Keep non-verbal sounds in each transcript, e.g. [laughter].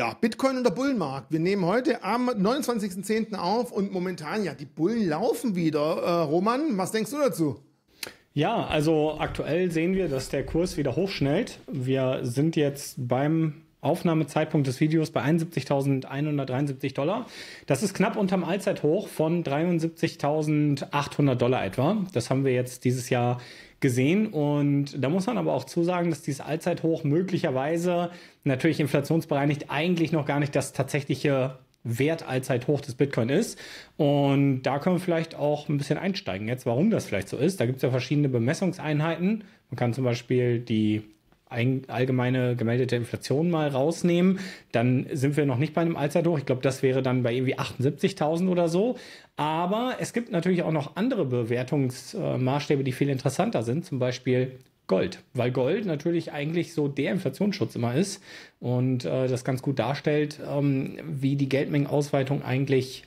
Ja, Bitcoin und der Bullenmarkt. Wir nehmen heute am 29.10. auf und momentan, ja, die Bullen laufen wieder. Äh, Roman, was denkst du dazu? Ja, also aktuell sehen wir, dass der Kurs wieder hochschnellt. Wir sind jetzt beim Aufnahmezeitpunkt des Videos bei 71.173 Dollar. Das ist knapp unterm Allzeithoch von 73.800 Dollar etwa. Das haben wir jetzt dieses Jahr gesehen. Und da muss man aber auch zusagen, dass dieses Allzeithoch möglicherweise natürlich inflationsbereinigt eigentlich noch gar nicht das tatsächliche Wert Allzeithoch des Bitcoin ist. Und da können wir vielleicht auch ein bisschen einsteigen jetzt, warum das vielleicht so ist. Da gibt es ja verschiedene Bemessungseinheiten. Man kann zum Beispiel die allgemeine gemeldete Inflation mal rausnehmen, dann sind wir noch nicht bei einem Allzeithoch. Ich glaube, das wäre dann bei irgendwie 78.000 oder so. Aber es gibt natürlich auch noch andere Bewertungsmaßstäbe, die viel interessanter sind, zum Beispiel Gold, weil Gold natürlich eigentlich so der Inflationsschutz immer ist und äh, das ganz gut darstellt, ähm, wie die Geldmengenausweitung eigentlich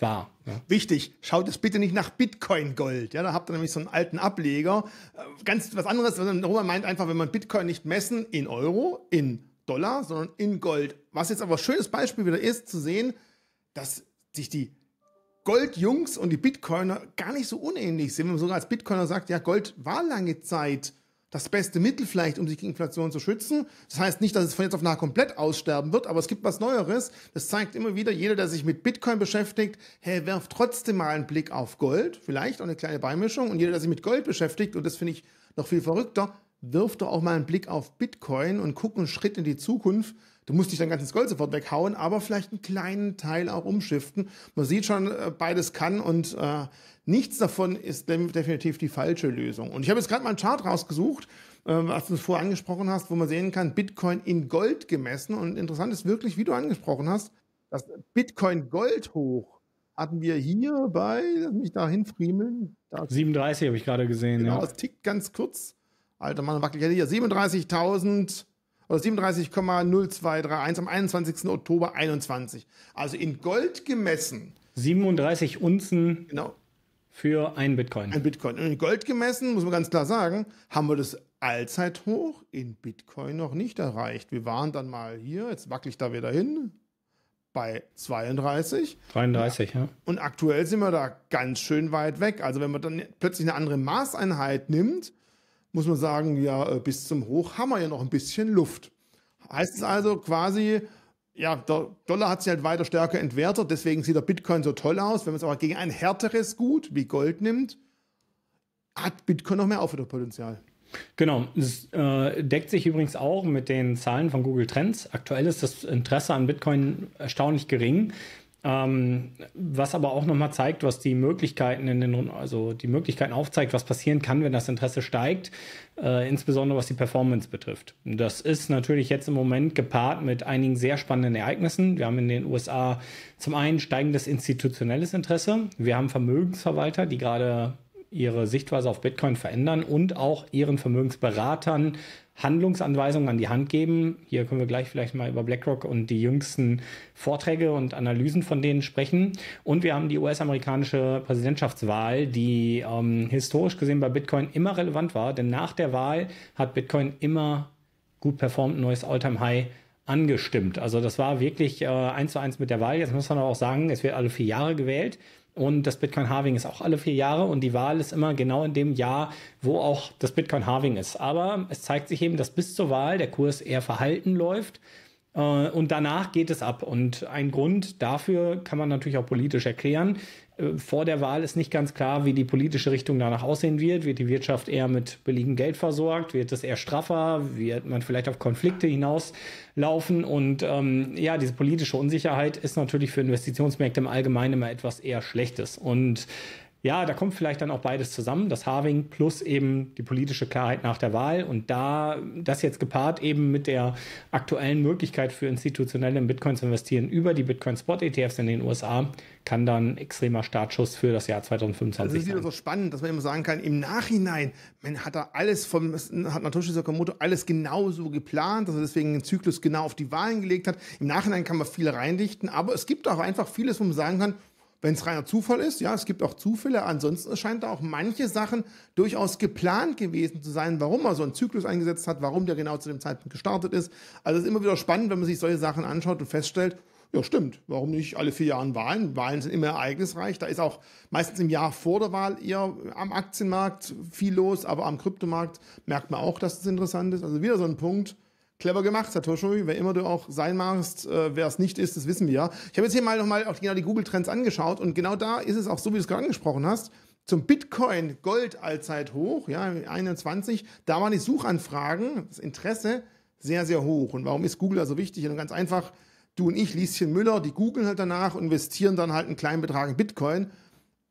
war. Ja. Wichtig, schaut es bitte nicht nach Bitcoin-Gold. Ja, da habt ihr nämlich so einen alten Ableger. Äh, ganz was anderes, Roman meint einfach, wenn man Bitcoin nicht messen in Euro, in Dollar, sondern in Gold. Was jetzt aber ein schönes Beispiel wieder ist, zu sehen, dass sich die Goldjungs und die Bitcoiner gar nicht so unähnlich sind. Wenn man sogar als Bitcoiner sagt, ja, Gold war lange Zeit das beste Mittel vielleicht, um sich gegen Inflation zu schützen. Das heißt nicht, dass es von jetzt auf nach komplett aussterben wird, aber es gibt was Neueres. Das zeigt immer wieder jeder, der sich mit Bitcoin beschäftigt, hey, werft trotzdem mal einen Blick auf Gold, vielleicht auch eine kleine Beimischung. Und jeder, der sich mit Gold beschäftigt, und das finde ich noch viel verrückter, wirft doch auch mal einen Blick auf Bitcoin und guckt einen Schritt in die Zukunft, Du musst nicht dein ganzes Gold sofort weghauen, aber vielleicht einen kleinen Teil auch umschiften. Man sieht schon, äh, beides kann und äh, nichts davon ist definitiv die falsche Lösung. Und ich habe jetzt gerade mal einen Chart rausgesucht, äh, was du vorher angesprochen hast, wo man sehen kann, Bitcoin in Gold gemessen. Und interessant ist wirklich, wie du angesprochen hast, das Bitcoin Gold hoch hatten wir hier bei, lass mich da hinfriemeln. 37 habe ich gerade gesehen. Genau, ja. es tickt ganz kurz. Alter Mann, wackelt hätte hier 37.000 oder 37,0231 am 21. Oktober 21. Also in Gold gemessen. 37 Unzen genau. für ein Bitcoin. Ein Bitcoin. Und in Gold gemessen, muss man ganz klar sagen, haben wir das Allzeithoch in Bitcoin noch nicht erreicht. Wir waren dann mal hier, jetzt wackel ich da wieder hin, bei 32. 33, und, ja. Und aktuell sind wir da ganz schön weit weg. Also wenn man dann plötzlich eine andere Maßeinheit nimmt, muss man sagen, ja, äh, bis zum Hoch haben wir ja noch ein bisschen Luft. Heißt es also quasi, ja, der Dollar hat sich halt weiter stärker entwertet, deswegen sieht der Bitcoin so toll aus. Wenn man es aber gegen ein härteres Gut wie Gold nimmt, hat Bitcoin noch mehr Aufwärterpotenzial. Genau, es äh, deckt sich übrigens auch mit den Zahlen von Google Trends. Aktuell ist das Interesse an Bitcoin erstaunlich gering. Ähm, was aber auch nochmal zeigt, was die Möglichkeiten in den, also die Möglichkeiten aufzeigt, was passieren kann, wenn das Interesse steigt, äh, insbesondere was die Performance betrifft. Das ist natürlich jetzt im Moment gepaart mit einigen sehr spannenden Ereignissen. Wir haben in den USA zum einen steigendes institutionelles Interesse. Wir haben Vermögensverwalter, die gerade ihre Sichtweise auf Bitcoin verändern und auch ihren Vermögensberatern Handlungsanweisungen an die Hand geben. Hier können wir gleich vielleicht mal über BlackRock und die jüngsten Vorträge und Analysen von denen sprechen. Und wir haben die US-amerikanische Präsidentschaftswahl, die ähm, historisch gesehen bei Bitcoin immer relevant war, denn nach der Wahl hat Bitcoin immer gut performt, neues All-Time-High angestimmt. Also das war wirklich äh, eins zu eins mit der Wahl. Jetzt muss man aber auch sagen, es wird alle vier Jahre gewählt. Und das Bitcoin-Halving ist auch alle vier Jahre und die Wahl ist immer genau in dem Jahr, wo auch das Bitcoin-Halving ist. Aber es zeigt sich eben, dass bis zur Wahl der Kurs eher verhalten läuft äh, und danach geht es ab. Und ein Grund dafür kann man natürlich auch politisch erklären. Äh, vor der Wahl ist nicht ganz klar, wie die politische Richtung danach aussehen wird. Wird die Wirtschaft eher mit billigem Geld versorgt? Wird es eher straffer? Wird man vielleicht auf Konflikte hinauslaufen? Und ähm, ja, diese politische Unsicherheit ist natürlich für Investitionsmärkte im Allgemeinen immer etwas eher Schlechtes. Und ja, da kommt vielleicht dann auch beides zusammen, das Harving plus eben die politische Klarheit nach der Wahl. Und da das jetzt gepaart eben mit der aktuellen Möglichkeit für institutionelle in Bitcoin zu investieren über die Bitcoin Spot ETFs in den USA, kann dann extremer Startschuss für das Jahr 2025 also sein. Das ist wieder so spannend, dass man immer sagen kann, im Nachhinein man hat da alles vom, hat Natoshi Sakamoto alles genauso geplant, dass er deswegen den Zyklus genau auf die Wahlen gelegt hat. Im Nachhinein kann man viel reindichten, aber es gibt auch einfach vieles, wo man sagen kann, wenn es reiner Zufall ist, ja, es gibt auch Zufälle. Ansonsten scheint da auch manche Sachen durchaus geplant gewesen zu sein, warum er so einen Zyklus eingesetzt hat, warum der genau zu dem Zeitpunkt gestartet ist. Also es ist immer wieder spannend, wenn man sich solche Sachen anschaut und feststellt, ja, stimmt. Warum nicht alle vier Jahre Wahlen? Wahlen sind immer ereignisreich. Da ist auch meistens im Jahr vor der Wahl eher am Aktienmarkt viel los, aber am Kryptomarkt merkt man auch, dass es das interessant ist. Also wieder so ein Punkt, clever gemacht, Satoshi. Wer immer du auch sein magst, äh, wer es nicht ist, das wissen wir ja. Ich habe jetzt hier mal nochmal auch genau die Google Trends angeschaut und genau da ist es auch so, wie du es gerade angesprochen hast. Zum Bitcoin Gold allzeit hoch, ja, 21. Da waren die Suchanfragen, das Interesse sehr, sehr hoch. Und warum ist Google da so wichtig? Und ganz einfach, du und ich, Lieschen Müller, die googeln halt danach, investieren dann halt einen kleinen Betrag in Bitcoin.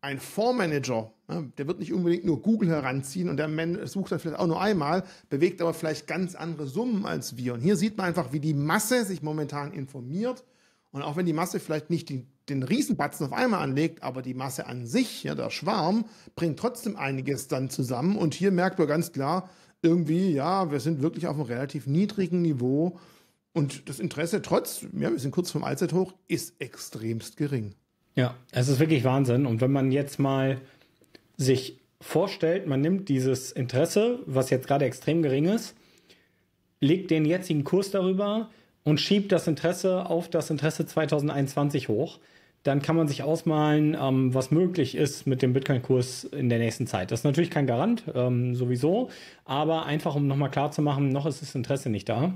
Ein Fondsmanager der wird nicht unbedingt nur Google heranziehen und der Mensch sucht das vielleicht auch nur einmal, bewegt aber vielleicht ganz andere Summen als wir. Und hier sieht man einfach, wie die Masse sich momentan informiert. Und auch wenn die Masse vielleicht nicht die, den Riesenbatzen auf einmal anlegt, aber die Masse an sich, ja, der Schwarm, bringt trotzdem einiges dann zusammen. Und hier merkt man ganz klar, irgendwie, ja, wir sind wirklich auf einem relativ niedrigen Niveau. Und das Interesse, trotz, ja, wir sind kurz vom Allzeithoch, ist extremst gering. Ja, es ist wirklich Wahnsinn. Und wenn man jetzt mal sich vorstellt, man nimmt dieses Interesse, was jetzt gerade extrem gering ist, legt den jetzigen Kurs darüber und schiebt das Interesse auf das Interesse 2021 hoch dann kann man sich ausmalen, ähm, was möglich ist mit dem Bitcoin-Kurs in der nächsten Zeit. Das ist natürlich kein Garant, ähm, sowieso, aber einfach, um nochmal klar zu machen, noch ist das Interesse nicht da.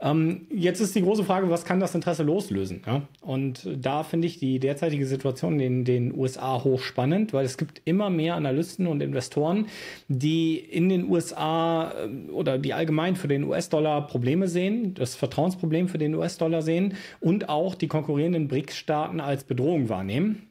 Ähm, jetzt ist die große Frage, was kann das Interesse loslösen? Ja? Und da finde ich die derzeitige Situation in den USA hochspannend, weil es gibt immer mehr Analysten und Investoren, die in den USA ähm, oder die allgemein für den US-Dollar Probleme sehen, das Vertrauensproblem für den US-Dollar sehen und auch die konkurrierenden BRICS-Staaten als Bedrohung Bedrohung wahrnehmen.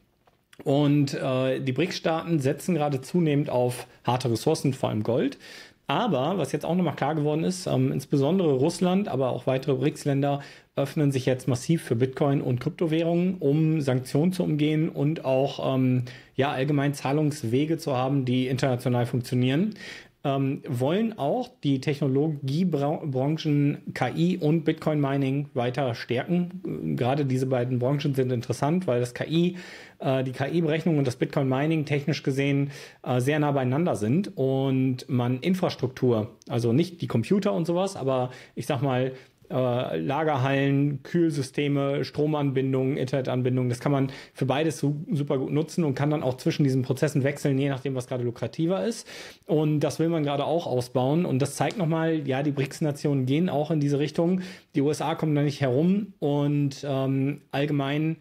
Und äh, die BRICS-Staaten setzen gerade zunehmend auf harte Ressourcen, vor allem Gold. Aber was jetzt auch nochmal klar geworden ist, ähm, insbesondere Russland, aber auch weitere BRICS-Länder öffnen sich jetzt massiv für Bitcoin und Kryptowährungen, um Sanktionen zu umgehen und auch ähm, ja allgemein Zahlungswege zu haben, die international funktionieren ähm, wollen auch die Technologiebranchen KI und Bitcoin Mining weiter stärken. Äh, gerade diese beiden Branchen sind interessant, weil das KI, äh, die KI-Berechnung und das Bitcoin Mining technisch gesehen äh, sehr nah beieinander sind und man Infrastruktur, also nicht die Computer und sowas, aber ich sag mal, äh, Lagerhallen, Kühlsysteme, Stromanbindungen, Internetanbindungen. Das kann man für beides su super gut nutzen und kann dann auch zwischen diesen Prozessen wechseln, je nachdem, was gerade lukrativer ist. Und das will man gerade auch ausbauen. Und das zeigt nochmal, ja, die BRICS-Nationen gehen auch in diese Richtung. Die USA kommen da nicht herum und ähm, allgemein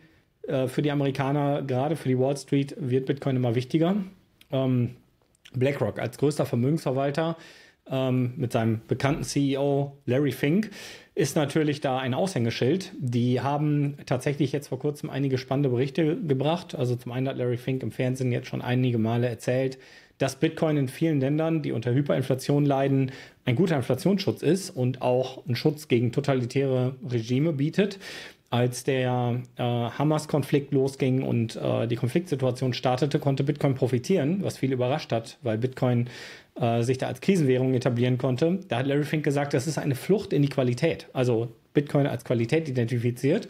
äh, für die Amerikaner, gerade für die Wall Street, wird Bitcoin immer wichtiger. Ähm, BlackRock als größter Vermögensverwalter ähm, mit seinem bekannten CEO Larry Fink, ist natürlich da ein Aushängeschild. Die haben tatsächlich jetzt vor kurzem einige spannende Berichte gebracht. Also zum einen hat Larry Fink im Fernsehen jetzt schon einige Male erzählt, dass Bitcoin in vielen Ländern, die unter Hyperinflation leiden, ein guter Inflationsschutz ist und auch einen Schutz gegen totalitäre Regime bietet. Als der äh, Hamas-Konflikt losging und äh, die Konfliktsituation startete, konnte Bitcoin profitieren, was viel überrascht hat, weil Bitcoin äh, sich da als Krisenwährung etablieren konnte, da hat Larry Fink gesagt, das ist eine Flucht in die Qualität. Also Bitcoin als Qualität identifiziert.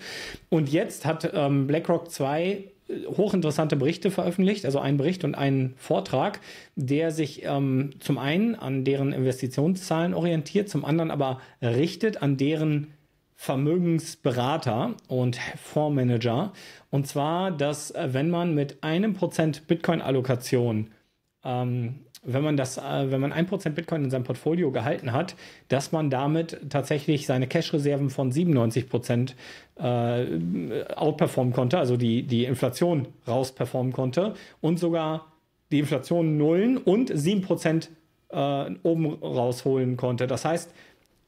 Und jetzt hat ähm, BlackRock zwei hochinteressante Berichte veröffentlicht, also einen Bericht und einen Vortrag, der sich ähm, zum einen an deren Investitionszahlen orientiert, zum anderen aber richtet an deren Vermögensberater und Fondsmanager. Und zwar, dass äh, wenn man mit einem Prozent Bitcoin-Allokation ähm, wenn man das, äh, wenn man 1% Bitcoin in seinem Portfolio gehalten hat, dass man damit tatsächlich seine Cash-Reserven von 97% äh, outperformen konnte, also die, die Inflation rausperformen konnte und sogar die Inflation nullen und 7% äh, oben rausholen konnte. Das heißt,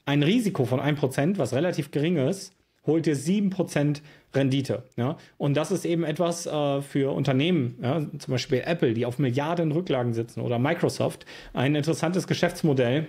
ein Risiko von 1%, was relativ gering ist, holt ihr 7% Rendite. Ja? Und das ist eben etwas äh, für Unternehmen, ja? zum Beispiel Apple, die auf Milliarden Rücklagen sitzen oder Microsoft, ein interessantes Geschäftsmodell,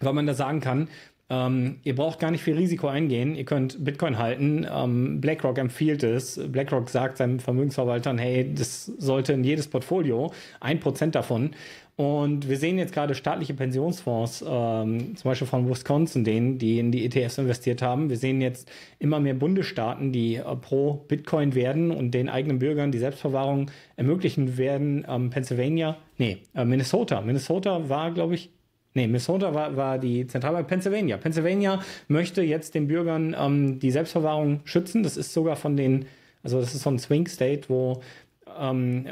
weil man da sagen kann, ähm, ihr braucht gar nicht viel Risiko eingehen. Ihr könnt Bitcoin halten. Ähm, BlackRock empfiehlt es. BlackRock sagt seinen Vermögensverwaltern, hey, das sollte in jedes Portfolio, ein Prozent davon. Und wir sehen jetzt gerade staatliche Pensionsfonds, ähm, zum Beispiel von Wisconsin, denen, die in die ETFs investiert haben. Wir sehen jetzt immer mehr Bundesstaaten, die äh, pro Bitcoin werden und den eigenen Bürgern die Selbstverwahrung ermöglichen werden. Ähm, Pennsylvania, nee, äh, Minnesota. Minnesota war, glaube ich, Nee, Minnesota war, war die Zentralbank Pennsylvania. Pennsylvania möchte jetzt den Bürgern ähm, die Selbstverwahrung schützen. Das ist sogar von den, also das ist so ein Swing State, wo ähm,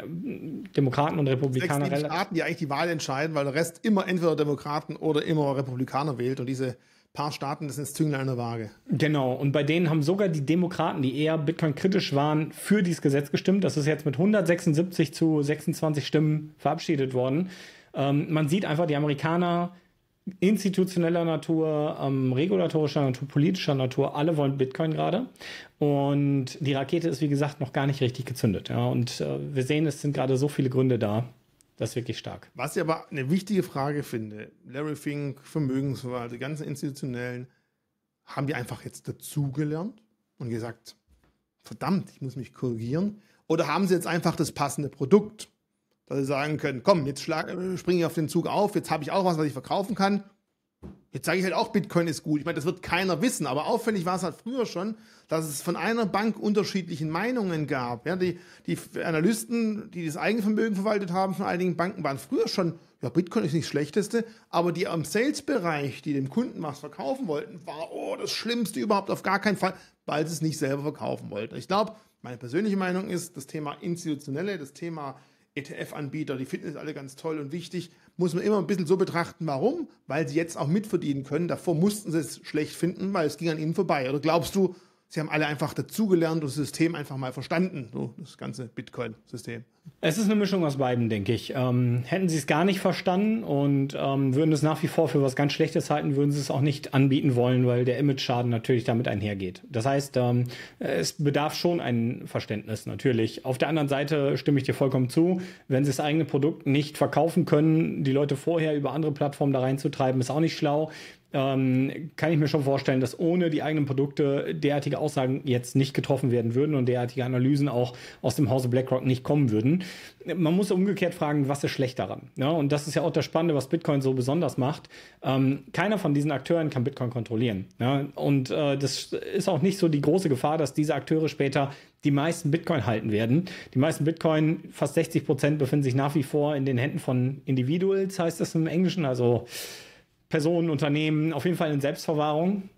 Demokraten und Republikaner. Sechs Staaten, die eigentlich die Wahl entscheiden, weil der Rest immer entweder Demokraten oder immer Republikaner wählt und diese paar Staaten, das ist Zünglein an der Waage. Genau, und bei denen haben sogar die Demokraten, die eher Bitcoin-kritisch waren, für dieses Gesetz gestimmt. Das ist jetzt mit 176 zu 26 Stimmen verabschiedet worden. Ähm, man sieht einfach, die Amerikaner institutioneller Natur, ähm, regulatorischer Natur, politischer Natur, alle wollen Bitcoin gerade. Und die Rakete ist, wie gesagt, noch gar nicht richtig gezündet. Ja? Und äh, wir sehen, es sind gerade so viele Gründe da. Das ist wirklich stark. Was ich aber eine wichtige Frage finde, Larry Fink, Vermögensverwalter, die ganzen Institutionellen, haben die einfach jetzt dazugelernt und gesagt, verdammt, ich muss mich korrigieren? Oder haben sie jetzt einfach das passende Produkt? dass sie sagen können, komm, jetzt äh, springe ich auf den Zug auf, jetzt habe ich auch was, was ich verkaufen kann. Jetzt sage ich halt auch, Bitcoin ist gut. Ich meine, das wird keiner wissen, aber auffällig war es halt früher schon, dass es von einer Bank unterschiedliche Meinungen gab. Ja, die, die Analysten, die das Eigenvermögen verwaltet haben von einigen Banken, waren früher schon, ja, Bitcoin ist nicht das Schlechteste, aber die am Sales-Bereich, die dem Kunden was verkaufen wollten, war, oh, das Schlimmste überhaupt, auf gar keinen Fall, weil sie es nicht selber verkaufen wollten. Ich glaube, meine persönliche Meinung ist, das Thema Institutionelle, das Thema ETF-Anbieter, die finden es alle ganz toll und wichtig, muss man immer ein bisschen so betrachten, warum? Weil sie jetzt auch mitverdienen können. Davor mussten sie es schlecht finden, weil es ging an ihnen vorbei. Oder glaubst du, Sie haben alle einfach dazugelernt und das System einfach mal verstanden, so das ganze Bitcoin-System. Es ist eine Mischung aus beiden, denke ich. Ähm, hätten Sie es gar nicht verstanden und ähm, würden es nach wie vor für was ganz Schlechtes halten, würden Sie es auch nicht anbieten wollen, weil der Image-Schaden natürlich damit einhergeht. Das heißt, ähm, es bedarf schon ein Verständnis natürlich. Auf der anderen Seite stimme ich dir vollkommen zu, wenn Sie das eigene Produkt nicht verkaufen können, die Leute vorher über andere Plattformen da reinzutreiben, ist auch nicht schlau ähm, kann ich mir schon vorstellen, dass ohne die eigenen Produkte derartige Aussagen jetzt nicht getroffen werden würden und derartige Analysen auch aus dem Hause BlackRock nicht kommen würden. Man muss umgekehrt fragen, was ist schlecht daran? Ja, und das ist ja auch das Spannende, was Bitcoin so besonders macht. Ähm, keiner von diesen Akteuren kann Bitcoin kontrollieren. Ja? Und äh, das ist auch nicht so die große Gefahr, dass diese Akteure später die meisten Bitcoin halten werden. Die meisten Bitcoin, fast 60 Prozent, befinden sich nach wie vor in den Händen von Individuals, heißt das im Englischen, also Personen, Unternehmen, auf jeden Fall in Selbstverwahrung.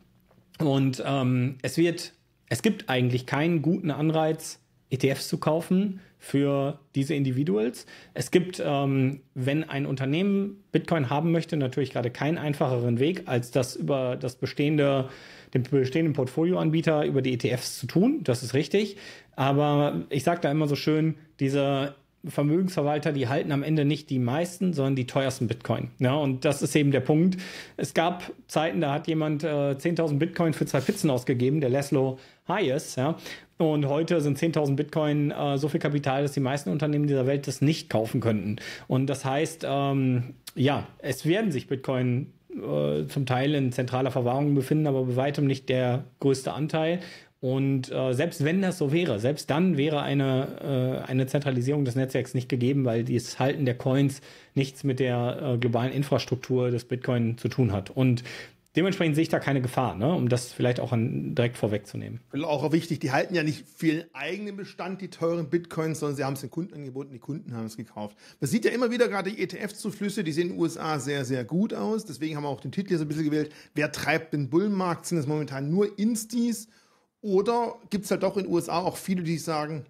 Und ähm, es wird, es gibt eigentlich keinen guten Anreiz, ETFs zu kaufen für diese Individuals. Es gibt, ähm, wenn ein Unternehmen Bitcoin haben möchte, natürlich gerade keinen einfacheren Weg, als das über das bestehende, den bestehenden Portfolioanbieter über die ETFs zu tun. Das ist richtig. Aber ich sage da immer so schön, diese Vermögensverwalter, die halten am Ende nicht die meisten, sondern die teuersten Bitcoin. Ja, und das ist eben der Punkt. Es gab Zeiten, da hat jemand äh, 10.000 Bitcoin für zwei Pizzen ausgegeben, der Laszlo Hayes. Ja, und heute sind 10.000 Bitcoin äh, so viel Kapital, dass die meisten Unternehmen dieser Welt das nicht kaufen könnten. Und das heißt, ähm, ja, es werden sich Bitcoin äh, zum Teil in zentraler Verwahrung befinden, aber bei weitem nicht der größte Anteil. Und äh, selbst wenn das so wäre, selbst dann wäre eine, äh, eine Zentralisierung des Netzwerks nicht gegeben, weil das Halten der Coins nichts mit der äh, globalen Infrastruktur des Bitcoin zu tun hat. Und dementsprechend sehe ich da keine Gefahr, ne? um das vielleicht auch an, direkt vorwegzunehmen. Auch wichtig, die halten ja nicht für ihren eigenen Bestand die teuren Bitcoins, sondern sie haben es den Kunden angeboten, die Kunden haben es gekauft. Man sieht ja immer wieder gerade die ETF-Zuflüsse, die sehen in den USA sehr, sehr gut aus. Deswegen haben wir auch den Titel hier so ein bisschen gewählt. Wer treibt den Bullenmarkt? Sind es momentan nur Instis? Oder gibt es halt doch in den USA auch viele, die sagen,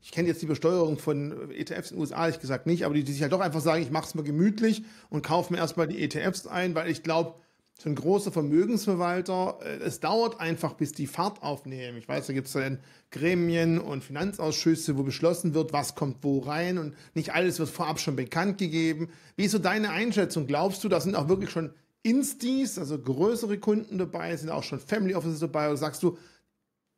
ich kenne jetzt die Besteuerung von ETFs in den USA, ehrlich gesagt nicht, aber die, die sich halt doch einfach sagen, ich mache es mir gemütlich und kaufe mir erstmal die ETFs ein, weil ich glaube, so ein großer Vermögensverwalter, äh, es dauert einfach, bis die Fahrt aufnehmen. Ich weiß, da gibt es dann Gremien und Finanzausschüsse, wo beschlossen wird, was kommt wo rein und nicht alles wird vorab schon bekannt gegeben. Wie ist so deine Einschätzung? Glaubst du, da sind auch wirklich schon Instis, also größere Kunden dabei, sind auch schon Family Offices dabei oder sagst du,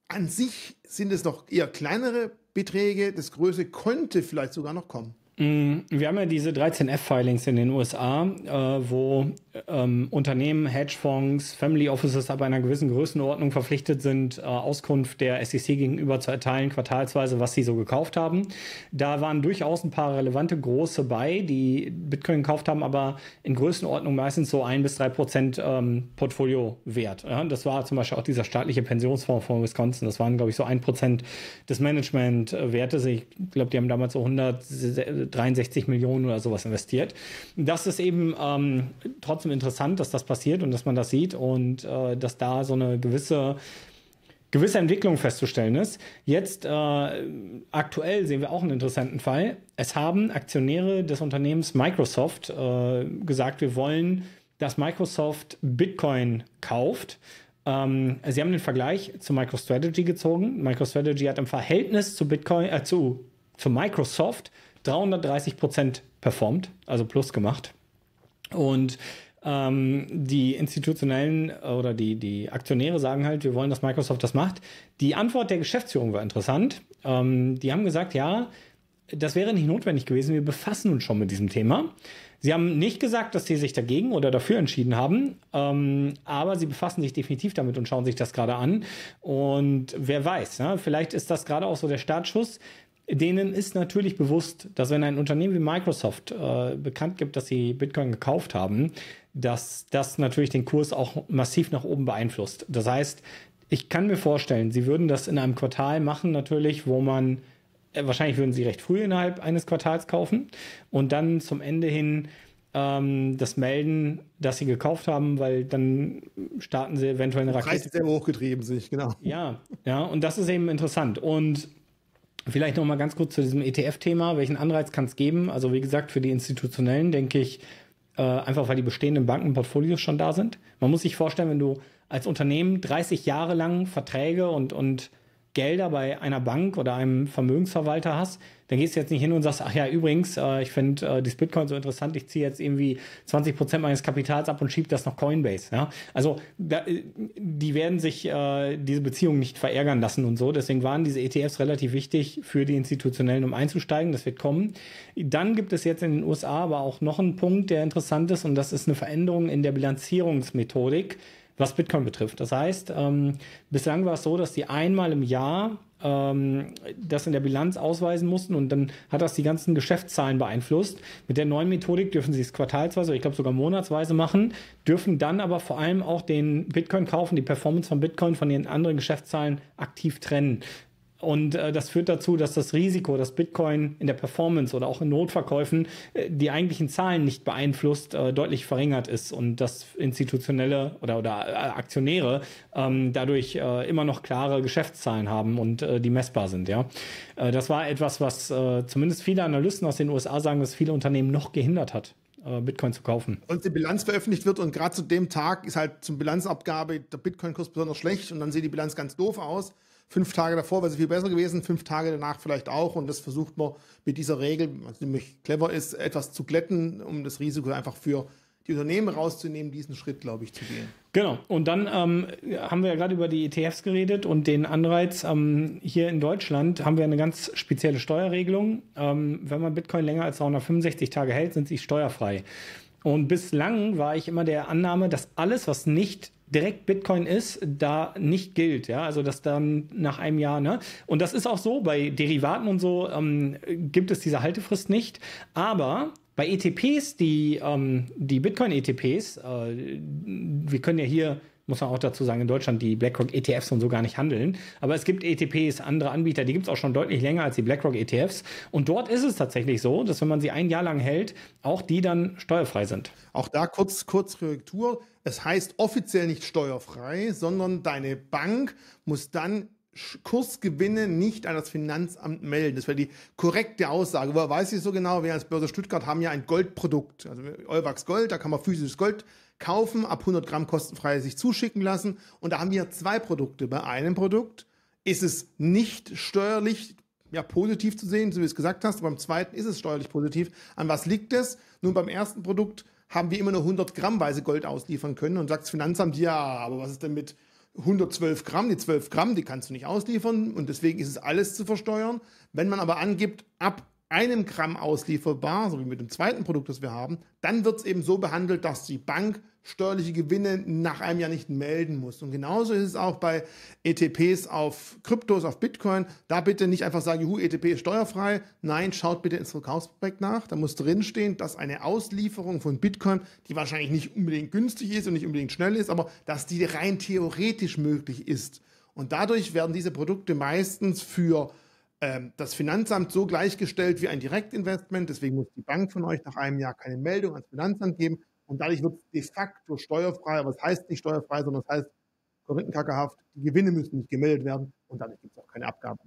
an sich sind es noch eher kleinere Beträge. Das Größe könnte vielleicht sogar noch kommen. Mm, wir haben ja diese 13F-Filings in den USA, äh, wo ähm, Unternehmen, Hedgefonds, Family Offices ab einer gewissen Größenordnung verpflichtet sind, äh, Auskunft der SEC gegenüber zu erteilen, quartalsweise, was sie so gekauft haben. Da waren durchaus ein paar relevante Große bei, die Bitcoin gekauft haben, aber in Größenordnung meistens so ein bis drei Prozent ähm, wert. Ja? Das war zum Beispiel auch dieser staatliche Pensionsfonds von Wisconsin. Das waren, glaube ich, so ein Prozent des Managementwertes. Äh, ich glaube, die haben damals so 100 63 Millionen oder sowas investiert. Das ist eben ähm, trotzdem interessant, dass das passiert und dass man das sieht und äh, dass da so eine gewisse gewisse Entwicklung festzustellen ist. Jetzt äh, aktuell sehen wir auch einen interessanten Fall. Es haben Aktionäre des Unternehmens Microsoft äh, gesagt, wir wollen, dass Microsoft Bitcoin kauft. Ähm, sie haben den Vergleich zu MicroStrategy gezogen. MicroStrategy hat im Verhältnis zu Bitcoin, äh, zu, zu Microsoft 330 Prozent performt, also plus gemacht. Und ähm, die institutionellen oder die, die Aktionäre sagen halt, wir wollen, dass Microsoft das macht. Die Antwort der Geschäftsführung war interessant. Ähm, die haben gesagt, ja, das wäre nicht notwendig gewesen. Wir befassen uns schon mit diesem Thema. Sie haben nicht gesagt, dass sie sich dagegen oder dafür entschieden haben, ähm, aber sie befassen sich definitiv damit und schauen sich das gerade an. Und wer weiß, ne? vielleicht ist das gerade auch so der Startschuss, denen ist natürlich bewusst, dass wenn ein Unternehmen wie Microsoft äh, bekannt gibt, dass sie Bitcoin gekauft haben, dass das natürlich den Kurs auch massiv nach oben beeinflusst. Das heißt, ich kann mir vorstellen, sie würden das in einem Quartal machen, natürlich, wo man äh, wahrscheinlich würden sie recht früh innerhalb eines Quartals kaufen und dann zum Ende hin ähm, das melden, dass sie gekauft haben, weil dann starten sie eventuell eine Rakete. Preise sehr hochgetrieben sich, genau. Ja, ja, und das ist eben interessant. Und Vielleicht noch mal ganz kurz zu diesem ETF-Thema. Welchen Anreiz kann es geben? Also wie gesagt, für die Institutionellen denke ich, äh, einfach weil die bestehenden Bankenportfolios schon da sind. Man muss sich vorstellen, wenn du als Unternehmen 30 Jahre lang Verträge und, und Gelder bei einer Bank oder einem Vermögensverwalter hast, dann gehst du jetzt nicht hin und sagst, ach ja, übrigens, äh, ich finde äh, das Bitcoin so interessant, ich ziehe jetzt irgendwie 20% Prozent meines Kapitals ab und schiebe das nach Coinbase. Ja? Also da, äh, die werden sich äh, diese Beziehung nicht verärgern lassen und so. Deswegen waren diese ETFs relativ wichtig für die Institutionellen, um einzusteigen. Das wird kommen. Dann gibt es jetzt in den USA aber auch noch einen Punkt, der interessant ist und das ist eine Veränderung in der Bilanzierungsmethodik was Bitcoin betrifft. Das heißt, ähm, bislang war es so, dass die einmal im Jahr ähm, das in der Bilanz ausweisen mussten und dann hat das die ganzen Geschäftszahlen beeinflusst. Mit der neuen Methodik dürfen sie es quartalsweise, ich glaube sogar monatsweise machen, dürfen dann aber vor allem auch den Bitcoin kaufen, die Performance von Bitcoin von den anderen Geschäftszahlen aktiv trennen. Und äh, das führt dazu, dass das Risiko, dass Bitcoin in der Performance oder auch in Notverkäufen äh, die eigentlichen Zahlen nicht beeinflusst, äh, deutlich verringert ist und dass institutionelle oder, oder äh, Aktionäre ähm, dadurch äh, immer noch klare Geschäftszahlen haben und äh, die messbar sind. Ja, das war etwas, was zumindest viele Analysten aus den USA sagen, dass viele Unternehmen noch gehindert hat. Bitcoin zu kaufen. Und die Bilanz veröffentlicht wird und gerade zu dem Tag ist halt zum Bilanzabgabe der Bitcoin-Kurs besonders schlecht und dann sieht die Bilanz ganz doof aus fünf Tage davor wäre sie viel besser gewesen, fünf Tage danach vielleicht auch. Und das versucht man mit dieser Regel, was nämlich clever ist, etwas zu glätten, um das Risiko einfach für die Unternehmen rauszunehmen, diesen Schritt, glaube ich, zu gehen. Genau. Und dann ähm, haben wir ja gerade über die ETFs geredet und den Anreiz. Ähm, hier in Deutschland haben wir eine ganz spezielle Steuerregelung. Ähm, wenn man Bitcoin länger als 365 Tage hält, sind sie steuerfrei. Und bislang war ich immer der Annahme, dass alles, was nicht direkt Bitcoin ist, da nicht gilt. Ja? Also das dann nach einem Jahr. Ne? Und das ist auch so, bei Derivaten und so ähm, gibt es diese Haltefrist nicht. Aber bei ETPs, die, ähm, die Bitcoin-ETPs, äh, wir können ja hier muss man auch dazu sagen, in Deutschland die BlackRock ETFs und so gar nicht handeln. Aber es gibt ETPs, andere Anbieter, die gibt es auch schon deutlich länger als die BlackRock ETFs. Und dort ist es tatsächlich so, dass wenn man sie ein Jahr lang hält, auch die dann steuerfrei sind. Auch da kurz, kurz Korrektur. Es heißt offiziell nicht steuerfrei, sondern deine Bank muss dann Kursgewinne nicht an das Finanzamt melden. Das wäre die korrekte Aussage. Woher weiß ich so genau? Wir als Börse Stuttgart haben ja ein Goldprodukt, also Euwax Gold, da kann man physisches Gold kaufen, ab 100 Gramm kostenfrei sich zuschicken lassen. Und da haben wir zwei Produkte. Bei einem Produkt ist es nicht steuerlich ja, positiv zu sehen, so wie du es gesagt hast. Beim zweiten ist es steuerlich positiv. An was liegt es? Nun, beim ersten Produkt haben wir immer nur 100 Grammweise Gold ausliefern können und sagt das Finanzamt, ja, aber was ist denn mit 112 Gramm? Die 12 Gramm, die kannst du nicht ausliefern und deswegen ist es alles zu versteuern. Wenn man aber angibt, ab einem Gramm auslieferbar, so wie mit dem zweiten Produkt, das wir haben, dann wird es eben so behandelt, dass die Bank steuerliche Gewinne nach einem Jahr nicht melden muss. Und genauso ist es auch bei ETPs auf Kryptos, auf Bitcoin. Da bitte nicht einfach sagen, juhu, ETP ist steuerfrei. Nein, schaut bitte ins Verkaufsprojekt nach. Da muss drinstehen, dass eine Auslieferung von Bitcoin, die wahrscheinlich nicht unbedingt günstig ist und nicht unbedingt schnell ist, aber dass die rein theoretisch möglich ist. Und dadurch werden diese Produkte meistens für ähm, das Finanzamt so gleichgestellt wie ein Direktinvestment. Deswegen muss die Bank von euch nach einem Jahr keine Meldung ans Finanzamt geben. Und dadurch wird es de facto steuerfrei. Aber es das heißt nicht steuerfrei, sondern es das heißt korinthenkackerhaft. Die Gewinne müssen nicht gemeldet werden. Und dadurch gibt es auch keine Abgaben.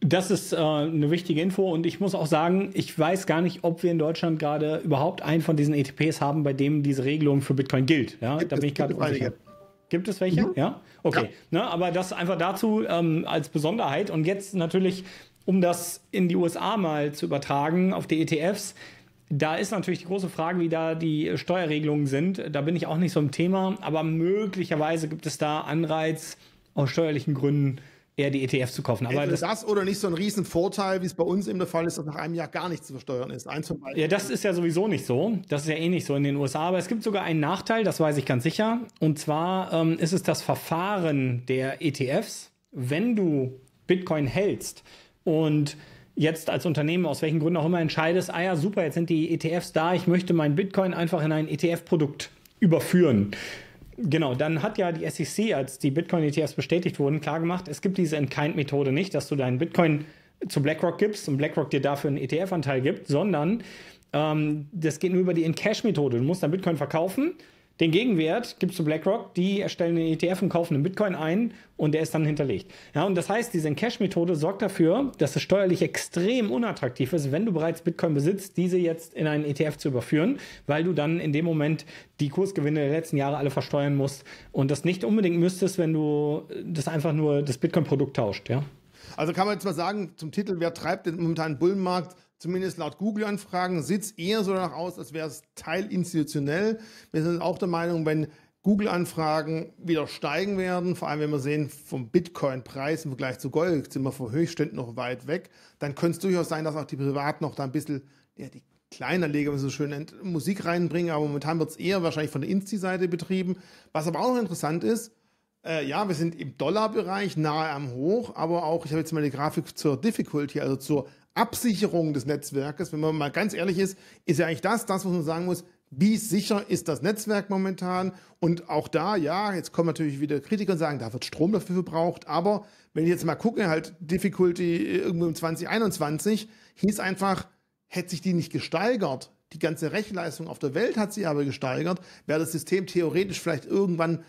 Das ist äh, eine wichtige Info und ich muss auch sagen, ich weiß gar nicht, ob wir in Deutschland gerade überhaupt einen von diesen ETPs haben, bei dem diese Regelung für Bitcoin gilt. Ja, gibt da bin ich gerade unsicher. Einige. Gibt es welche? Mhm. Ja? Okay. Ja. Ne, aber das einfach dazu ähm, als Besonderheit. Und jetzt natürlich, um das in die USA mal zu übertragen, auf die ETFs, da ist natürlich die große Frage, wie da die Steuerregelungen sind. Da bin ich auch nicht so im Thema, aber möglicherweise gibt es da Anreiz aus steuerlichen Gründen eher die ETF zu kaufen. Aber das, das, oder nicht so ein riesen Vorteil, wie es bei uns eben der Fall ist, dass nach einem Jahr gar nichts zu versteuern ist. Eins von Ja, das ist ja sowieso nicht so. Das ist ja eh nicht so in den USA. Aber es gibt sogar einen Nachteil, das weiß ich ganz sicher. Und zwar ähm, ist es das Verfahren der ETFs. Wenn du Bitcoin hältst und jetzt als Unternehmen aus welchen Gründen auch immer entscheidest, ah ja, super, jetzt sind die ETFs da, ich möchte meinen Bitcoin einfach in ein ETF-Produkt überführen Genau, dann hat ja die SEC, als die Bitcoin-ETFs bestätigt wurden, klargemacht, es gibt diese In-Kind-Methode nicht, dass du deinen Bitcoin zu BlackRock gibst und BlackRock dir dafür einen ETF-Anteil gibt, sondern ähm, das geht nur über die In-Cash-Methode. Du musst dein Bitcoin verkaufen den Gegenwert gibst du BlackRock, die erstellen den ETF und kaufen den Bitcoin ein und der ist dann hinterlegt. Ja, und das heißt, diese Cash-Methode sorgt dafür, dass es steuerlich extrem unattraktiv ist, wenn du bereits Bitcoin besitzt, diese jetzt in einen ETF zu überführen, weil du dann in dem Moment die Kursgewinne der letzten Jahre alle versteuern musst und das nicht unbedingt müsstest, wenn du das einfach nur das Bitcoin-Produkt tauscht, ja. Also kann man jetzt mal sagen, zum Titel, wer treibt den momentanen Bullenmarkt? zumindest laut Google-Anfragen, sieht es eher so danach aus, als wäre es teilinstitutionell. Wir sind auch der Meinung, wenn Google-Anfragen wieder steigen werden, vor allem wenn wir sehen, vom Bitcoin-Preis im Vergleich zu Gold sind wir vor Höchstständen noch weit weg, dann könnte es durchaus sein, dass auch die Privaten noch da ein bisschen, ja, die Kleinerleger, wenn sie so schön Musik reinbringen, aber momentan wird es eher wahrscheinlich von der Insti-Seite betrieben. Was aber auch noch interessant ist, äh, ja, wir sind im Dollarbereich nahe am Hoch, aber auch, ich habe jetzt mal die Grafik zur Difficulty, also zur Absicherung des Netzwerkes, wenn man mal ganz ehrlich ist, ist ja eigentlich das, das, was man sagen muss, wie sicher ist das Netzwerk momentan? Und auch da, ja, jetzt kommen natürlich wieder Kritiker und sagen, da wird Strom dafür verbraucht. Aber wenn ich jetzt mal gucke, halt Difficulty irgendwo im 2021, hieß einfach, hätte sich die nicht gesteigert, die ganze Rechenleistung auf der Welt hat sie aber gesteigert, wäre das System theoretisch vielleicht irgendwann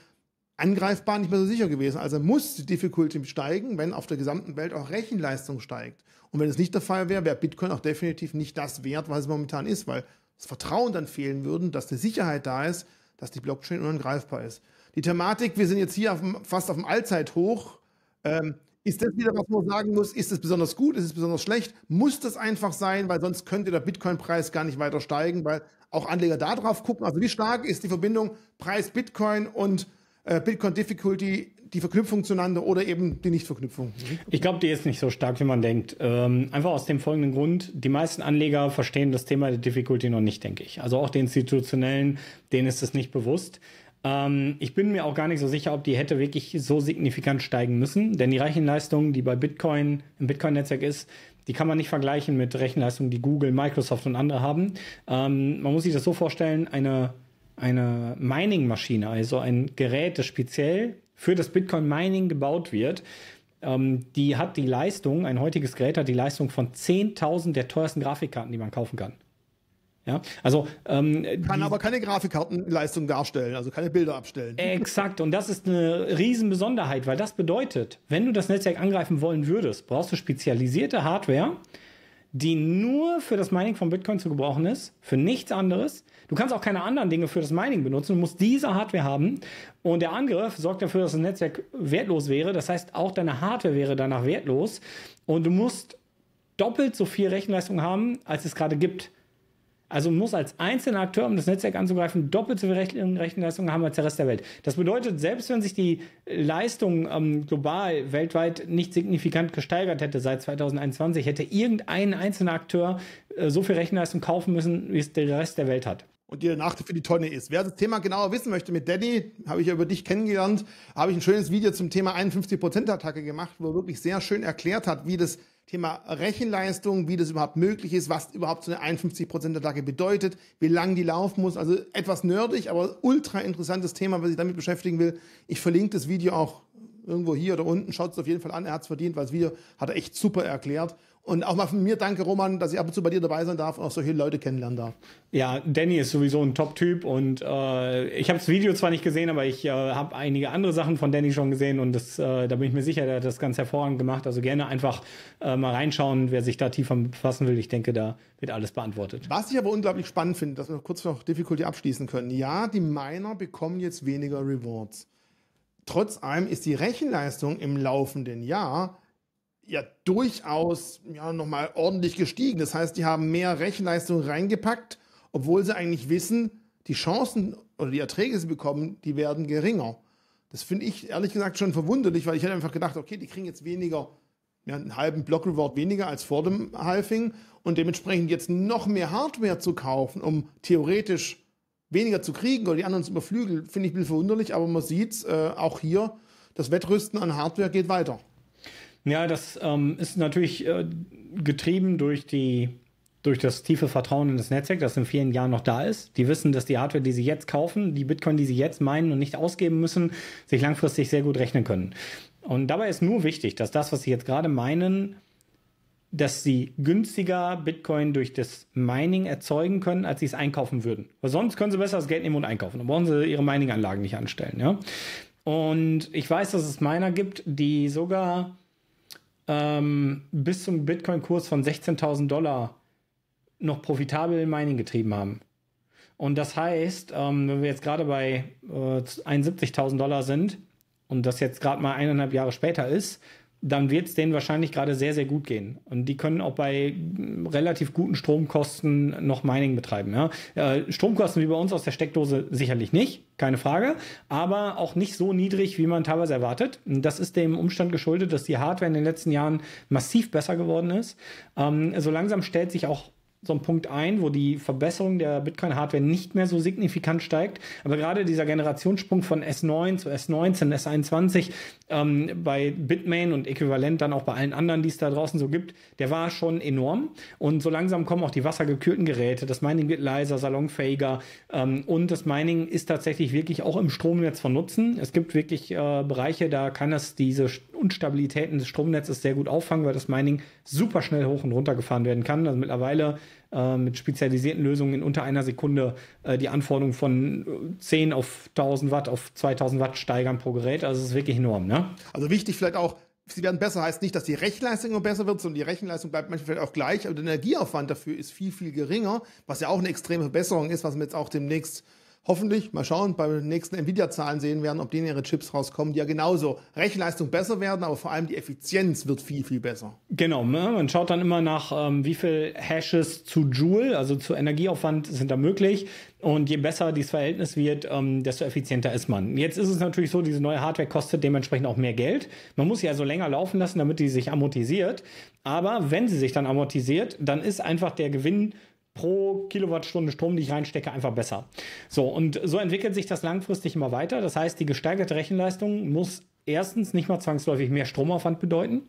angreifbar nicht mehr so sicher gewesen. Also muss die Difficulty steigen, wenn auf der gesamten Welt auch Rechenleistung steigt. Und wenn es nicht der Fall wäre, wäre Bitcoin auch definitiv nicht das wert, was es momentan ist, weil das Vertrauen dann fehlen würde, dass die Sicherheit da ist, dass die Blockchain unangreifbar ist. Die Thematik, wir sind jetzt hier auf dem, fast auf dem Allzeithoch. Ähm, ist das wieder, was man sagen muss? Ist es besonders gut? Ist es besonders schlecht? Muss das einfach sein, weil sonst könnte der Bitcoin-Preis gar nicht weiter steigen, weil auch Anleger da drauf gucken. Also wie stark ist die Verbindung Preis Bitcoin und äh, Bitcoin Difficulty die Verknüpfung zueinander oder eben die Nichtverknüpfung? Mhm. Ich glaube, die ist nicht so stark, wie man denkt. Ähm, einfach aus dem folgenden Grund. Die meisten Anleger verstehen das Thema der Difficulty noch nicht, denke ich. Also auch die institutionellen, denen ist es nicht bewusst. Ähm, ich bin mir auch gar nicht so sicher, ob die hätte wirklich so signifikant steigen müssen, denn die Rechenleistung, die bei Bitcoin im Bitcoin-Netzwerk ist, die kann man nicht vergleichen mit Rechenleistungen, die Google, Microsoft und andere haben. Ähm, man muss sich das so vorstellen, eine eine Mining-Maschine, also ein Gerät, das speziell für das Bitcoin Mining gebaut wird. Ähm, die hat die Leistung, ein heutiges Gerät hat die Leistung von 10.000 der teuersten Grafikkarten, die man kaufen kann. Ja, also ähm, kann aber keine Grafikkartenleistung darstellen, also keine Bilder abstellen. [laughs] Exakt, und das ist eine Riesenbesonderheit, weil das bedeutet, wenn du das Netzwerk angreifen wollen würdest, brauchst du spezialisierte Hardware, die nur für das Mining von Bitcoin zu gebrauchen ist, für nichts anderes. Du kannst auch keine anderen Dinge für das Mining benutzen. Du musst diese Hardware haben. Und der Angriff sorgt dafür, dass das Netzwerk wertlos wäre. Das heißt, auch deine Hardware wäre danach wertlos. Und du musst doppelt so viel Rechenleistung haben, als es gerade gibt. Also muss als einzelner Akteur, um das Netzwerk anzugreifen, doppelt so viel Rechenleistung haben als der Rest der Welt. Das bedeutet, selbst wenn sich die Leistung ähm, global, weltweit nicht signifikant gesteigert hätte seit 2021, hätte irgendein einzelner Akteur äh, so viel Rechenleistung kaufen müssen, wie es der Rest der Welt hat und die danach für die Tonne ist. Wer das Thema genauer wissen möchte, mit Danny, habe ich ja über dich kennengelernt, habe ich ein schönes Video zum Thema 51%-Attacke gemacht, wo er wirklich sehr schön erklärt hat, wie das Thema Rechenleistung, wie das überhaupt möglich ist, was überhaupt so eine 51%-Attacke bedeutet, wie lang die laufen muss. Also etwas nerdig, aber ultra interessantes Thema, was ich damit beschäftigen will. Ich verlinke das Video auch irgendwo hier oder unten. Schaut es auf jeden Fall an. Er hat es verdient, weil das Video hat er echt super erklärt. Und auch mal von mir danke, Roman, dass ich ab und zu bei dir dabei sein darf und auch solche Leute kennenlernen darf. Ja, Danny ist sowieso ein Top-Typ und äh, ich habe das Video zwar nicht gesehen, aber ich äh, habe einige andere Sachen von Danny schon gesehen und das, äh, da bin ich mir sicher, der hat das ganz hervorragend gemacht. Also gerne einfach äh, mal reinschauen, wer sich da tiefer befassen will. Ich denke, da wird alles beantwortet. Was ich aber unglaublich spannend finde, dass wir noch kurz noch Difficulty abschließen können. Ja, die Miner bekommen jetzt weniger Rewards. Trotz allem ist die Rechenleistung im laufenden Jahr ja durchaus ja, nochmal ordentlich gestiegen. Das heißt, die haben mehr Rechenleistung reingepackt, obwohl sie eigentlich wissen, die Chancen oder die Erträge, die sie bekommen, die werden geringer. Das finde ich ehrlich gesagt schon verwunderlich, weil ich hätte einfach gedacht, okay, die kriegen jetzt weniger, ja, einen halben Block Reward weniger als vor dem Halving und dementsprechend jetzt noch mehr Hardware zu kaufen, um theoretisch weniger zu kriegen oder die anderen zu überflügeln, finde ich ein bisschen verwunderlich, aber man sieht äh, auch hier, das Wettrüsten an Hardware geht weiter. Ja, das ähm, ist natürlich äh, getrieben durch die durch das tiefe Vertrauen in das Netzwerk, das in vielen Jahren noch da ist. Die wissen, dass die Hardware, die sie jetzt kaufen, die Bitcoin, die sie jetzt meinen und nicht ausgeben müssen, sich langfristig sehr gut rechnen können. Und dabei ist nur wichtig, dass das, was sie jetzt gerade meinen, dass sie günstiger Bitcoin durch das Mining erzeugen können, als sie es einkaufen würden. Weil sonst können sie besser das Geld nehmen und einkaufen. Dann brauchen sie ihre Mining-Anlagen nicht anstellen. Ja? Und ich weiß, dass es Miner gibt, die sogar ähm, bis zum Bitcoin-Kurs von 16.000 Dollar noch profitabel Mining getrieben haben. Und das heißt, ähm, wenn wir jetzt gerade bei äh, 71.000 Dollar sind und das jetzt gerade mal eineinhalb Jahre später ist, dann wird es denen wahrscheinlich gerade sehr, sehr gut gehen. Und die können auch bei hm, relativ guten Stromkosten noch Mining betreiben. Ja? Äh, Stromkosten wie bei uns aus der Steckdose sicherlich nicht, keine Frage, aber auch nicht so niedrig, wie man teilweise erwartet. Das ist dem Umstand geschuldet, dass die Hardware in den letzten Jahren massiv besser geworden ist. Ähm, so langsam stellt sich auch so ein Punkt ein, wo die Verbesserung der Bitcoin-Hardware nicht mehr so signifikant steigt. Aber gerade dieser Generationssprung von S9 zu S19, S21 ähm, bei Bitmain und äquivalent dann auch bei allen anderen, die es da draußen so gibt, der war schon enorm. Und so langsam kommen auch die wassergekühlten Geräte. Das Mining wird leiser, salonfähiger. Ähm, und das Mining ist tatsächlich wirklich auch im Stromnetz von Nutzen. Es gibt wirklich äh, Bereiche, da kann es diese Unstabilitäten des Stromnetzes sehr gut auffangen, weil das Mining super schnell hoch und runter gefahren werden kann. Also mittlerweile äh, mit spezialisierten Lösungen in unter einer Sekunde äh, die Anforderung von 10 äh, auf 1000 Watt auf 2000 Watt steigern pro Gerät. Also es ist wirklich enorm. Ne? Also wichtig vielleicht auch, sie werden besser, heißt nicht, dass die Rechenleistung besser wird, sondern die Rechenleistung bleibt manchmal vielleicht auch gleich, aber der Energieaufwand dafür ist viel, viel geringer, was ja auch eine extreme Verbesserung ist, was man jetzt auch demnächst hoffentlich, mal schauen, bei den nächsten Nvidia-Zahlen sehen werden, ob denen ihre Chips rauskommen, die ja genauso Rechenleistung besser werden, aber vor allem die Effizienz wird viel, viel besser. Genau, ne? man schaut dann immer nach, ähm, wie viel Hashes zu Joule, also zu Energieaufwand, sind da möglich. Und je besser dieses Verhältnis wird, ähm, desto effizienter ist man. Jetzt ist es natürlich so, diese neue Hardware kostet dementsprechend auch mehr Geld. Man muss sie also länger laufen lassen, damit die sich amortisiert. Aber wenn sie sich dann amortisiert, dann ist einfach der Gewinn pro Kilowattstunde Strom, die ich reinstecke, einfach besser. So, und so entwickelt sich das langfristig immer weiter. Das heißt, die gesteigerte Rechenleistung muss erstens nicht mal zwangsläufig mehr Stromaufwand bedeuten.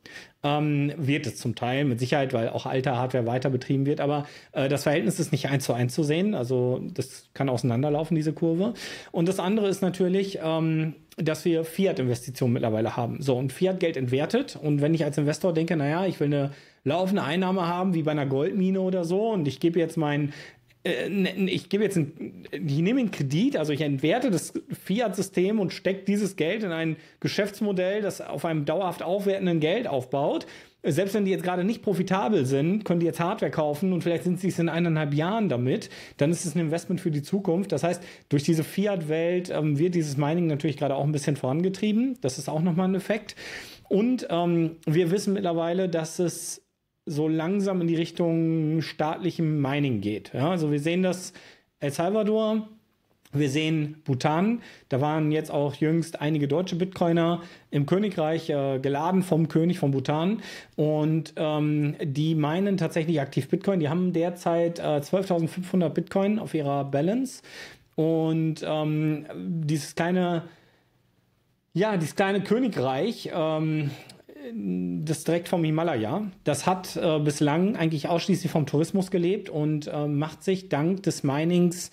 Ähm, wird es zum Teil mit Sicherheit, weil auch alte Hardware weiter betrieben wird, aber äh, das Verhältnis ist nicht eins zu eins zu sehen. Also das kann auseinanderlaufen, diese Kurve. Und das andere ist natürlich, ähm, dass wir Fiat-Investitionen mittlerweile haben. So, und Fiat-Geld entwertet. Und wenn ich als Investor denke, naja, ich will eine laufende Einnahme haben, wie bei einer Goldmine oder so. Und ich gebe jetzt meinen äh, ich gebe jetzt einen, ich nehme einen Kredit, also ich entwerte das Fiat-System und stecke dieses Geld in ein Geschäftsmodell, das auf einem dauerhaft aufwertenden Geld aufbaut. Selbst wenn die jetzt gerade nicht profitabel sind, können die jetzt Hardware kaufen und vielleicht sind sie es in eineinhalb Jahren damit, dann ist es ein Investment für die Zukunft. Das heißt, durch diese Fiat-Welt ähm, wird dieses Mining natürlich gerade auch ein bisschen vorangetrieben. Das ist auch nochmal ein Effekt. Und ähm, wir wissen mittlerweile, dass es so langsam in die Richtung staatlichem Mining geht. Ja, also wir sehen das El Salvador, wir sehen Bhutan, da waren jetzt auch jüngst einige deutsche Bitcoiner im Königreich äh, geladen vom König von Bhutan und ähm, die meinen tatsächlich aktiv Bitcoin. Die haben derzeit äh, 12.500 Bitcoin auf ihrer Balance und ähm, dieses kleine ja, dieses kleine Königreich ähm, das direkt vom Himalaya. Das hat äh, bislang eigentlich ausschließlich vom Tourismus gelebt und äh, macht sich dank des Minings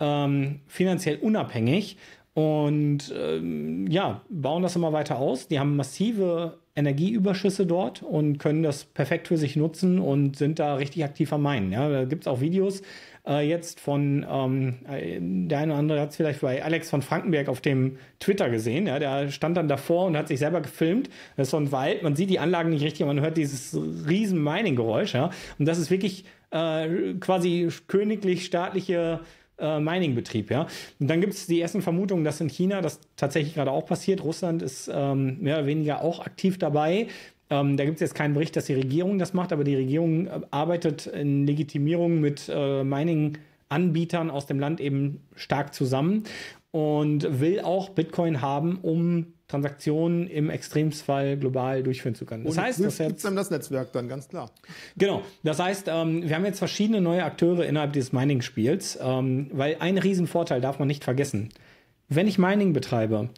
ähm, finanziell unabhängig und ähm, ja, bauen das immer weiter aus. Die haben massive Energieüberschüsse dort und können das perfekt für sich nutzen und sind da richtig aktiv am Meinen. Ja, da gibt es auch Videos äh, jetzt von, ähm, äh, der eine oder andere hat es vielleicht bei Alex von Frankenberg auf dem Twitter gesehen. Ja, der stand dann davor und hat sich selber gefilmt. Das ist so ein Wald, man sieht die Anlagen nicht richtig, man hört dieses riesen Mining-Geräusch. Ja, und das ist wirklich äh, quasi königlich-staatliche äh, Mining-Betrieb. Ja? Und dann gibt es die ersten Vermutungen, dass in China das tatsächlich gerade auch passiert. Russland ist ähm, mehr oder weniger auch aktiv dabei. Ähm, da gibt es jetzt keinen Bericht, dass die Regierung das macht, aber die Regierung äh, arbeitet in Legitimierung mit äh, Mining-Anbietern aus dem Land eben stark zusammen und will auch Bitcoin haben, um Transaktionen im Extremfall global durchführen zu können. Das Ohne heißt, das gibt's dann das Netzwerk dann ganz klar. Genau. Das heißt, ähm, wir haben jetzt verschiedene neue Akteure innerhalb dieses Mining-Spiels, ähm, weil ein Riesenvorteil darf man nicht vergessen. Wenn ich Mining betreibe,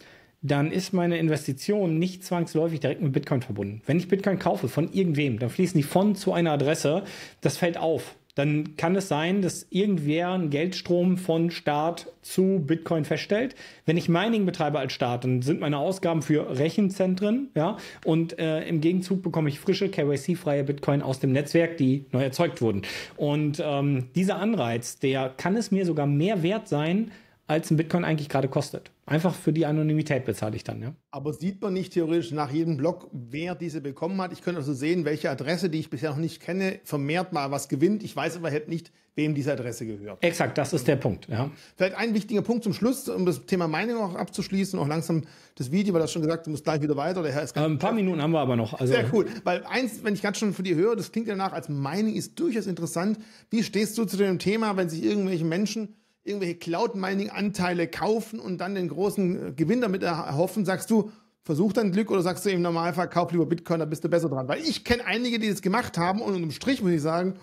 dann ist meine Investition nicht zwangsläufig direkt mit Bitcoin verbunden. Wenn ich Bitcoin kaufe von irgendwem, dann fließen die von zu einer Adresse. Das fällt auf dann kann es sein, dass irgendwer einen Geldstrom von Staat zu Bitcoin feststellt. Wenn ich Mining betreibe als Staat, dann sind meine Ausgaben für Rechenzentren, ja, und äh, im Gegenzug bekomme ich frische KYC-freie Bitcoin aus dem Netzwerk, die neu erzeugt wurden. Und ähm, dieser Anreiz, der kann es mir sogar mehr wert sein, als ein Bitcoin eigentlich gerade kostet. Einfach für die Anonymität bezahle ich dann, ja. Aber sieht man nicht theoretisch nach jedem Block, wer diese bekommen hat? Ich könnte also sehen, welche Adresse, die ich bisher noch nicht kenne, vermehrt mal was gewinnt. Ich weiß aber halt nicht, wem diese Adresse gehört. Exakt, das ist der Punkt, ja. Vielleicht ein wichtiger Punkt zum Schluss, um das Thema Mining auch abzuschließen, auch langsam das Video, weil das schon gesagt, du musst gleich wieder weiter. Der Herr ist ähm, ein paar Minuten haben wir aber noch. Also Sehr cool, weil eins, wenn ich gerade schon von dir höre, das klingt danach, als Mining ist durchaus interessant. Wie stehst du zu dem Thema, wenn sich irgendwelche Menschen irgendwelche Cloud-Mining-Anteile kaufen und dann den großen äh, Gewinn damit erhoffen, sagst du, versuch dein Glück oder sagst du im Normalfall, kauf lieber Bitcoin, da bist du besser dran. Weil ich kenne einige, die das gemacht haben und unterm Strich muss ich sagen,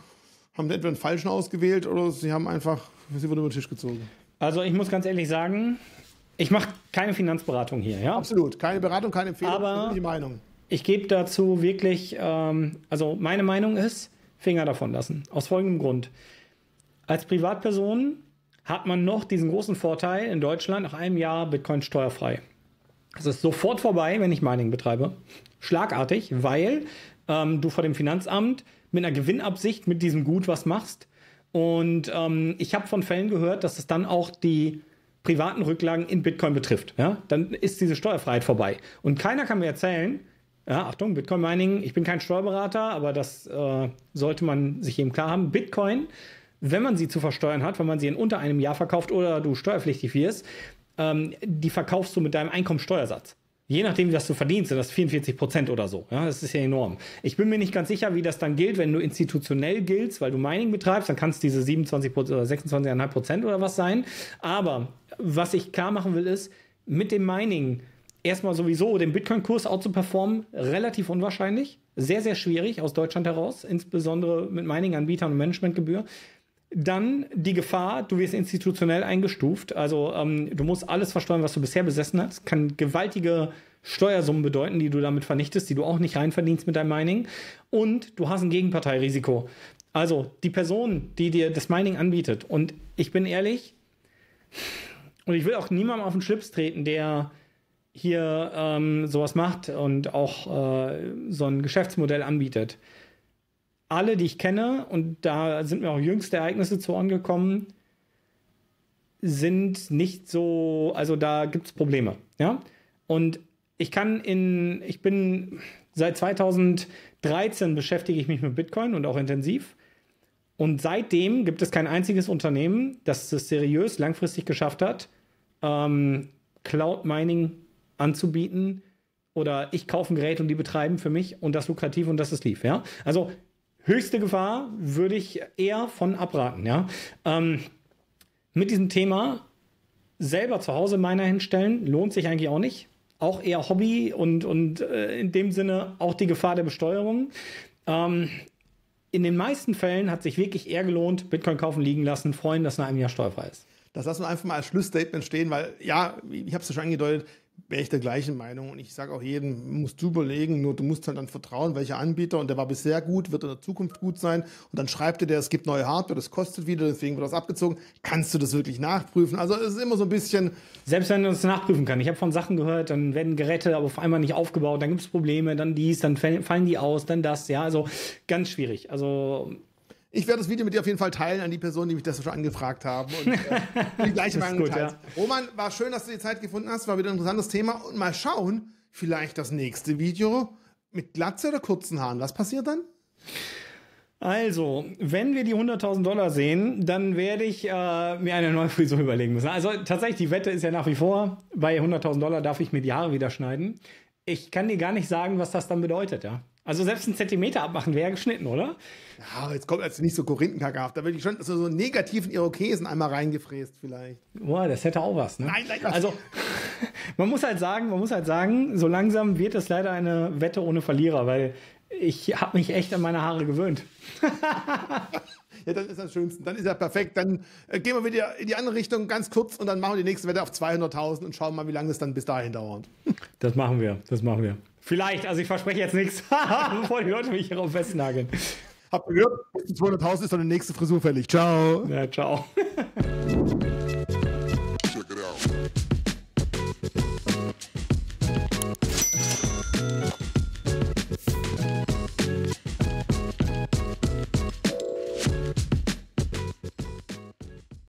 haben entweder einen falschen ausgewählt oder sie haben einfach, sie wurden über den Tisch gezogen. Also ich muss ganz ehrlich sagen, ich mache keine Finanzberatung hier, ja? Absolut, keine Beratung, keine Empfehlung, aber die Meinung. Ich gebe dazu wirklich, ähm, also meine Meinung ist, Finger davon lassen. Aus folgendem Grund. Als Privatperson hat man noch diesen großen Vorteil in Deutschland nach einem Jahr Bitcoin steuerfrei. Das ist sofort vorbei, wenn ich Mining betreibe. Schlagartig, weil ähm, du vor dem Finanzamt mit einer Gewinnabsicht mit diesem Gut was machst. Und ähm, ich habe von Fällen gehört, dass es dann auch die privaten Rücklagen in Bitcoin betrifft. Ja? Dann ist diese Steuerfreiheit vorbei. Und keiner kann mir erzählen, ja, Achtung, Bitcoin Mining, ich bin kein Steuerberater, aber das äh, sollte man sich eben klar haben. Bitcoin wenn man sie zu versteuern hat, wenn man sie in unter einem Jahr verkauft oder du steuerpflichtig wirst, ähm, die verkaufst du mit deinem Einkommensteuersatz. Je nachdem, was du verdienst, sind das 44 Prozent oder so. Ja, das ist ja enorm. Ich bin mir nicht ganz sicher, wie das dann gilt, wenn du institutionell giltst, weil du Mining betreibst, dann kannst diese 27 oder 26,5 Prozent oder was sein. Aber was ich klar machen will, ist, mit dem Mining erstmal sowieso den Bitcoin-Kurs zu performen, relativ unwahrscheinlich. Sehr, sehr schwierig aus Deutschland heraus, insbesondere mit Mining-Anbietern und Managementgebühr. Dann die Gefahr, du wirst institutionell eingestuft. Also ähm, du musst alles versteuern, was du bisher besessen hast. Kann gewaltige Steuersummen bedeuten, die du damit vernichtest, die du auch nicht reinverdienst mit deinem Mining. Und du hast ein Gegenparteirisiko. Also die Person, die dir das Mining anbietet. Und ich bin ehrlich, und ich will auch niemandem auf den Schlips treten, der hier ähm, sowas macht und auch äh, so ein Geschäftsmodell anbietet alle, die ich kenne, und da sind mir auch jüngste Ereignisse zu Ohren gekommen, sind nicht so, also da gibt es Probleme. Ja? Und ich kann in, ich bin seit 2013 beschäftige ich mich mit Bitcoin und auch intensiv. Und seitdem gibt es kein einziges Unternehmen, das es seriös langfristig geschafft hat, ähm, Cloud Mining anzubieten oder ich kaufe ein Gerät und die betreiben für mich und das lukrativ und das ist lief. Ja? Also höchste Gefahr würde ich eher von abraten, ja. Ähm, mit diesem Thema selber zu Hause meiner hinstellen, lohnt sich eigentlich auch nicht. Auch eher Hobby und, und äh, in dem Sinne auch die Gefahr der Besteuerung. Ähm, in den meisten Fällen hat sich wirklich eher gelohnt, Bitcoin kaufen liegen lassen, freuen, dass nach einem Jahr steuerfrei ist. Das lassen wir einfach mal als Schlussstatement stehen, weil ja, ich habe es schon angedeutet, wäre ich der gleichen Meinung. Und ich sage auch jedem, musst du überlegen, nur du musst halt dann vertrauen, welcher Anbieter und der war bisher gut, wird in der Zukunft gut sein. Und dann schreibt dir der, es gibt neue Hardware, das kostet wieder, deswegen wird das abgezogen. Kannst du das wirklich nachprüfen? Also es ist immer so ein bisschen. Selbst wenn du es nachprüfen kannst. Ich habe von Sachen gehört, dann werden Geräte aber auf einmal nicht aufgebaut, dann gibt es Probleme, dann dies, dann fallen die aus, dann das. Ja, also ganz schwierig. Also ich werde das Video mit dir auf jeden Fall teilen an die Personen, die mich das schon angefragt haben. Und äh, [laughs] die gleiche Meinung gut, ja. Roman, war schön, dass du die Zeit gefunden hast. War wieder ein interessantes Thema. Und mal schauen, vielleicht das nächste Video mit Glatze oder kurzen Haaren. Was passiert dann? Also, wenn wir die 100.000 Dollar sehen, dann werde ich äh, mir eine neue Frisur überlegen müssen. Also tatsächlich, die Wette ist ja nach wie vor, bei 100.000 Dollar darf ich mir die Haare wieder schneiden. Ich kann dir gar nicht sagen, was das dann bedeutet, ja. Also selbst ein Zentimeter abmachen wäre geschnitten, oder? Ja, jetzt kommt jetzt nicht so korinthenkackhaft. Da würde ich schon so, so negativen Irokesen einmal reingefräst vielleicht. Boah, das hätte auch was, ne? Nein, nein, was. Also [laughs] man muss halt sagen, man muss halt sagen, so langsam wird es leider eine Wette ohne Verlierer, weil ich habe mich echt an meine Haare gewöhnt. [laughs] ja, das ist das Schönste. Dann ist ja perfekt. Dann äh, gehen wir wieder in die andere Richtung ganz kurz und dann machen wir die nächste Wette auf 200.000 und schauen mal, wie lange es dann bis dahin dauert. das machen wir, das machen wir. Vielleicht, also ich verspreche jetzt nichts, bevor [laughs] die Leute mich hierauf festnageln. Habt ihr gehört? 200.000 ist dann die nächste Frisur fällig. Ciao. Ja, ciao. [laughs]